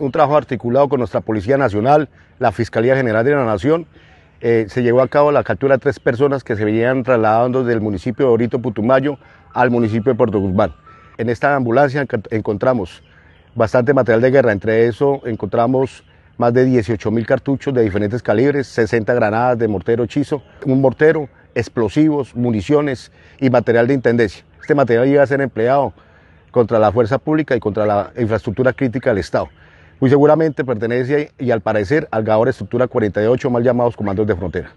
un trabajo articulado con nuestra Policía Nacional, la Fiscalía General de la Nación. Eh, se llevó a cabo la captura de tres personas que se venían trasladando del municipio de Orito Putumayo al municipio de Puerto Guzmán. En esta ambulancia encontramos bastante material de guerra, entre eso encontramos más de 18 mil cartuchos de diferentes calibres, 60 granadas de mortero hechizo, un mortero, explosivos, municiones y material de intendencia. Este material iba a ser empleado contra la fuerza pública y contra la infraestructura crítica del Estado. Muy seguramente pertenece y al parecer al Gabor Estructura 48, mal llamados Comandos de Frontera.